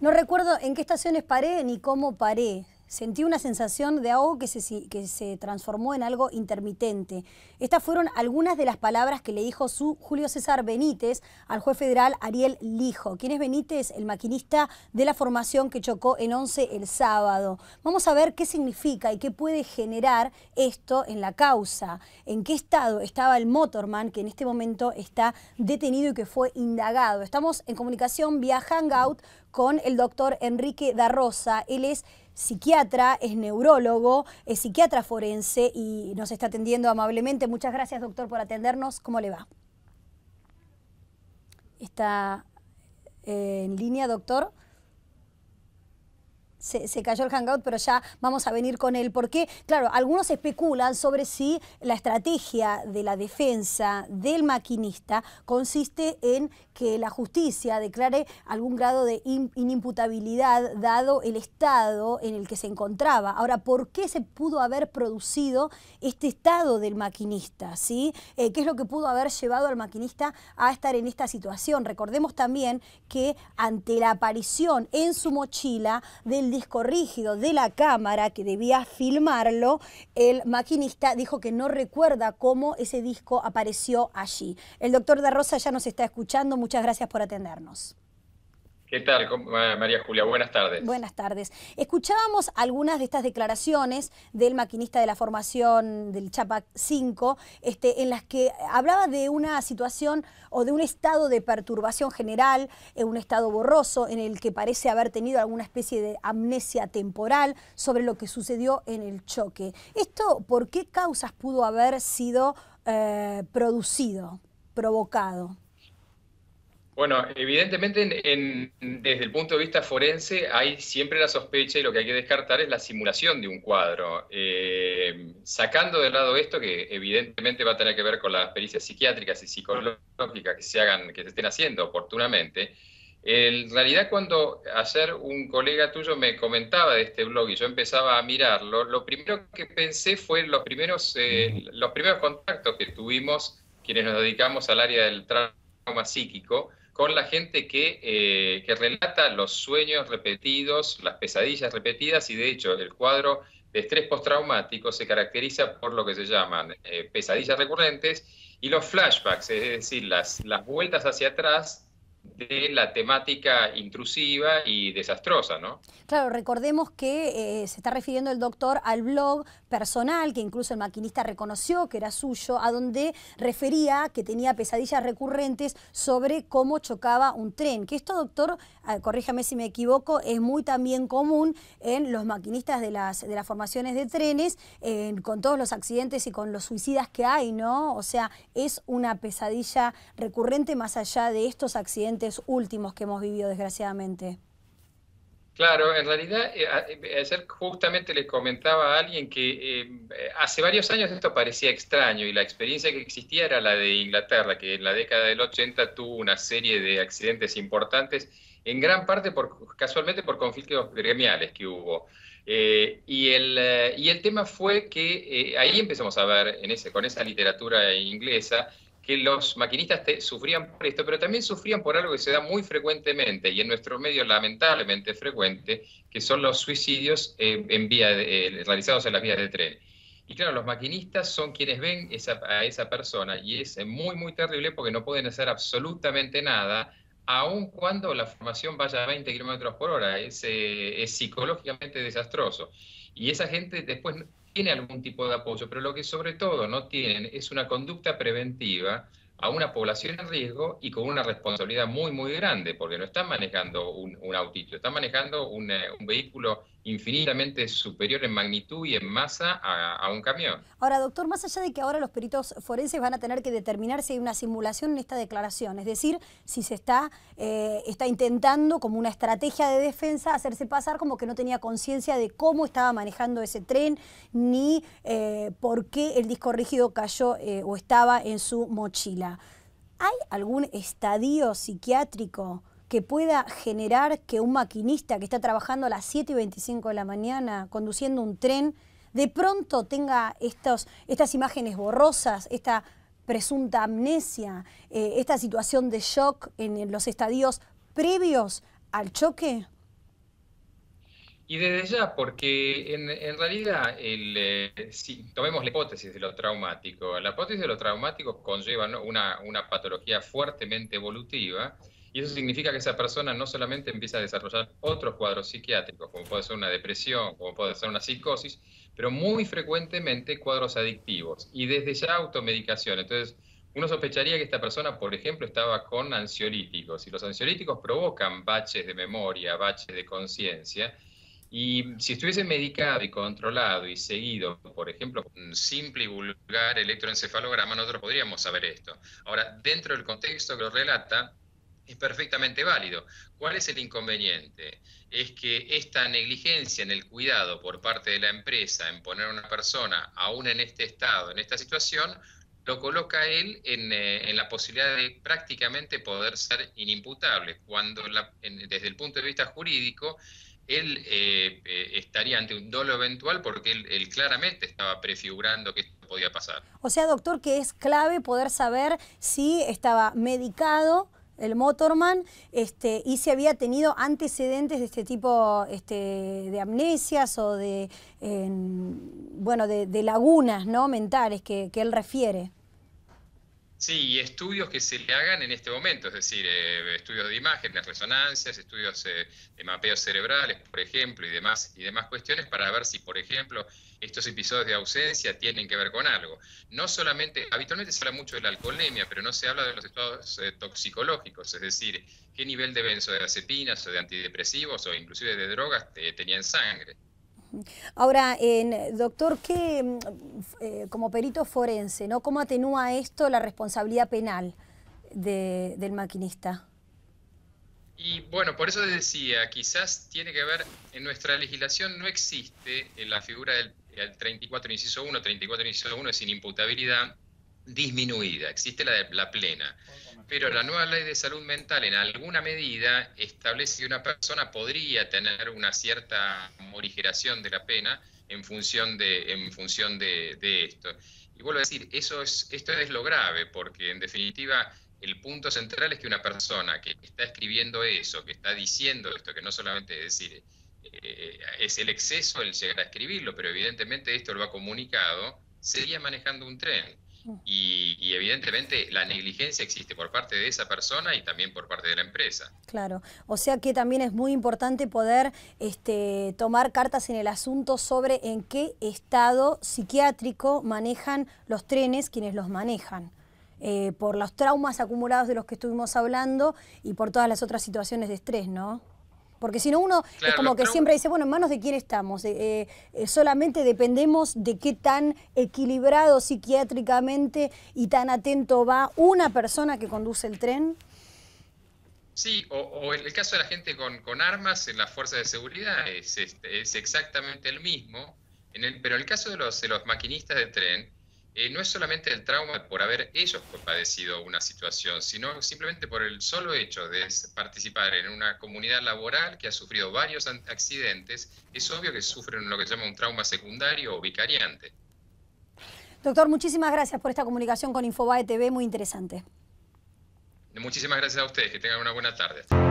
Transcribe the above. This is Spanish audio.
No recuerdo en qué estaciones paré ni cómo paré sentí una sensación de algo que se, que se transformó en algo intermitente. Estas fueron algunas de las palabras que le dijo su Julio César Benítez al juez federal Ariel Lijo. ¿Quién es Benítez? El maquinista de la formación que chocó en 11 el sábado. Vamos a ver qué significa y qué puede generar esto en la causa. En qué estado estaba el motorman que en este momento está detenido y que fue indagado. Estamos en comunicación vía Hangout con el doctor Enrique Darrosa. Él es psiquiatra, es neurólogo, es psiquiatra forense y nos está atendiendo amablemente. Muchas gracias, doctor, por atendernos. ¿Cómo le va? ¿Está eh, en línea, doctor? se, cayó el hangout, pero ya vamos a venir con él, porque, claro, algunos especulan sobre si la estrategia de la defensa del maquinista consiste en que la justicia declare algún grado de inimputabilidad dado el estado en el que se encontraba. Ahora, ¿por qué se pudo haber producido este estado del maquinista? ¿sí? Eh, ¿Qué es lo que pudo haber llevado al maquinista a estar en esta situación? Recordemos también que ante la aparición en su mochila del disco rígido de la cámara que debía filmarlo, el maquinista dijo que no recuerda cómo ese disco apareció allí. El doctor de Rosa ya nos está escuchando. Muchas gracias por atendernos. ¿Qué tal, María Julia? Buenas tardes. Buenas tardes. Escuchábamos algunas de estas declaraciones del maquinista de la formación del CHAPAC 5, este, en las que hablaba de una situación o de un estado de perturbación general, eh, un estado borroso en el que parece haber tenido alguna especie de amnesia temporal sobre lo que sucedió en el choque. ¿Esto por qué causas pudo haber sido eh, producido, provocado? Bueno, evidentemente desde el punto de vista forense hay siempre la sospecha y lo que hay que descartar es la simulación de un cuadro. Eh, sacando de lado esto, que evidentemente va a tener que ver con las pericias psiquiátricas y psicológicas que se hagan, que se estén haciendo oportunamente, en realidad cuando ayer un colega tuyo me comentaba de este blog y yo empezaba a mirarlo, lo primero que pensé fue los primeros, eh, los primeros contactos que tuvimos quienes nos dedicamos al área del trauma psíquico, con la gente eh, que, relata los sueños repetidos, las pesadillas repetidas y de hecho el cuadro de estrés postraumático se caracteriza por lo que se llaman eh, pesadillas recurrentes y los flashbacks, es decir, las, las vueltas hacia atrás de la temática intrusiva y desastrosa, ¿no? Claro, recordemos que eh, se está refiriendo el doctor al blog personal, que incluso el maquinista reconoció que era suyo, a donde refería que tenía pesadillas recurrentes sobre cómo chocaba un tren, que esto, doctor, eh, corríjame si me equivoco, es muy también común en los maquinistas de las, de las formaciones de trenes, con todos los accidentes y con los suicidas que hay, ¿no? O sea, es una pesadilla recurrente más allá de estos accidentes últimos que hemos vivido, desgraciadamente. Claro, en realidad, eh, eh, ayer justamente le comentaba a alguien que eh, hace varios años esto parecía extraño y la experiencia que existía era la de Inglaterra, que en la década del 80 tuvo una serie de accidentes importantes, en gran parte por, casualmente por conflictos gremiales que hubo. y, el, y el tema fue que ahí empezamos a ver con esa literatura inglesa que los maquinistas te, sufrían por esto, pero también sufrían por algo que se da muy frecuentemente y en nuestro medio lamentablemente frecuente, que son los suicidios eh, en vía eh, realizados en las vías de tren. Y claro, los maquinistas son quienes ven a esa persona y es eh, muy, muy terrible porque no pueden hacer absolutamente nada, aun cuando la formación vaya a 20 kilómetros por hora. es psicológicamente desastroso. Y esa gente después tiene algún tipo de apoyo, pero lo que sobre todo no tienen es una conducta preventiva a una población en riesgo y con una responsabilidad muy, muy grande, porque no están manejando un, un autito, están manejando un, eh, un vehículo infinitamente superior en magnitud y en masa a, un camión. Ahora, doctor, más allá de que ahora los peritos forenses van a tener que determinar si hay una simulación en esta declaración, es decir, si se está, eh, está intentando como una estrategia de defensa hacerse pasar como que no tenía conciencia de cómo estaba manejando ese tren, ni eh, por qué el disco rígido cayó eh, o estaba en su mochila. ¿Hay algún estadio psiquiátrico? que pueda generar que un maquinista que está trabajando a las 7 y 25 de la mañana conduciendo un tren, de pronto tenga estos, estas imágenes borrosas, esta presunta amnesia, eh, esta situación de shock en los estadios previos al choque? Y desde ya, porque en, realidad, eh, si tomemos la hipótesis de lo traumático, la hipótesis de lo traumático conlleva una, una patología fuertemente evolutiva y eso significa que esa persona no solamente empieza a desarrollar otros cuadros psiquiátricos, como puede ser una depresión, como puede ser una psicosis, pero muy frecuentemente cuadros adictivos y desde ya automedicación. Entonces, uno sospecharía que esta persona, por ejemplo, estaba con ansiolíticos y los ansiolíticos provocan baches de memoria, baches de conciencia. Y si estuviese medicado y controlado y seguido, por ejemplo, un simple y vulgar electroencefalograma, nosotros podríamos saber esto. Ahora, dentro del contexto que lo relata, es perfectamente válido. ¿Cuál es el inconveniente? Es que esta negligencia en el cuidado por parte de la empresa en poner a una persona, aún en este estado, en esta situación, lo coloca él eh, en, la posibilidad de prácticamente poder ser inimputable, cuando desde el punto de vista jurídico, él eh, eh, estaría ante un dolo eventual porque él, claramente estaba prefigurando que esto podía pasar. O sea, doctor, que es clave poder saber si estaba medicado, el Motorman, este, y si había tenido antecedentes de este tipo este, de amnesias o de, bueno, de, lagunas ¿no? mentales que él refiere. Sí, y estudios que se le hagan en este momento, es decir, eh, estudios de imágenes, resonancias, estudios eh, de mapeos cerebrales, por ejemplo, y demás, y demás cuestiones para ver si, por ejemplo, estos episodios de ausencia tienen que ver con algo. No solamente, habitualmente se habla mucho de la alcoholemia, pero no se habla de los estados eh, toxicológicos, es decir, qué nivel de benzodiazepinas o de antidepresivos o inclusive de drogas tenía en sangre. Ahora, doctor, ¿qué, mm, eh, como perito forense, ¿no? ¿cómo atenúa esto la responsabilidad penal del maquinista? Y bueno, por eso decía, quizás tiene que ver, en nuestra legislación no existe eh, la figura del 34 inciso 1, 34 inciso 1 es sin imputabilidad, disminuida, existe la, de, la plena. Pero la nueva ley de salud mental en alguna medida establece que una persona podría tener una cierta morigeración de la pena en función de, en función de, esto. Y vuelvo a decir, eso es, esto es lo grave, porque en definitiva el punto central es que una persona que está escribiendo eso, que está diciendo esto, que no solamente es decir, eh, es el exceso el llegar a escribirlo, pero evidentemente esto lo ha comunicado, sería manejando un tren. Y, evidentemente la negligencia existe por parte de esa persona y también por parte de la empresa. Claro, o sea que también es muy importante poder este, tomar cartas en el asunto sobre en qué estado psiquiátrico manejan los trenes quienes los manejan. Eh, por los traumas acumulados de los que estuvimos hablando y por todas las otras situaciones de estrés, ¿no? Porque si no uno es como que siempre dice, bueno, ¿en manos de quién estamos? Eh, eh, eh, solamente dependemos de qué tan equilibrado psiquiátricamente y tan atento va una persona que conduce el tren. Sí, o, o el, caso de la gente con, con, armas en las fuerzas de seguridad este, es, exactamente el mismo, en el, pero el caso de los, de los maquinistas de tren, eh, no es solamente el trauma por haber ellos padecido una situación, sino simplemente por el solo hecho de participar en una comunidad laboral que ha sufrido varios accidentes, es obvio que sufren lo que se llama un trauma secundario o vicariante. Doctor, muchísimas gracias por esta comunicación con Infobae TV, muy interesante. Muchísimas gracias a ustedes, que tengan una buena tarde.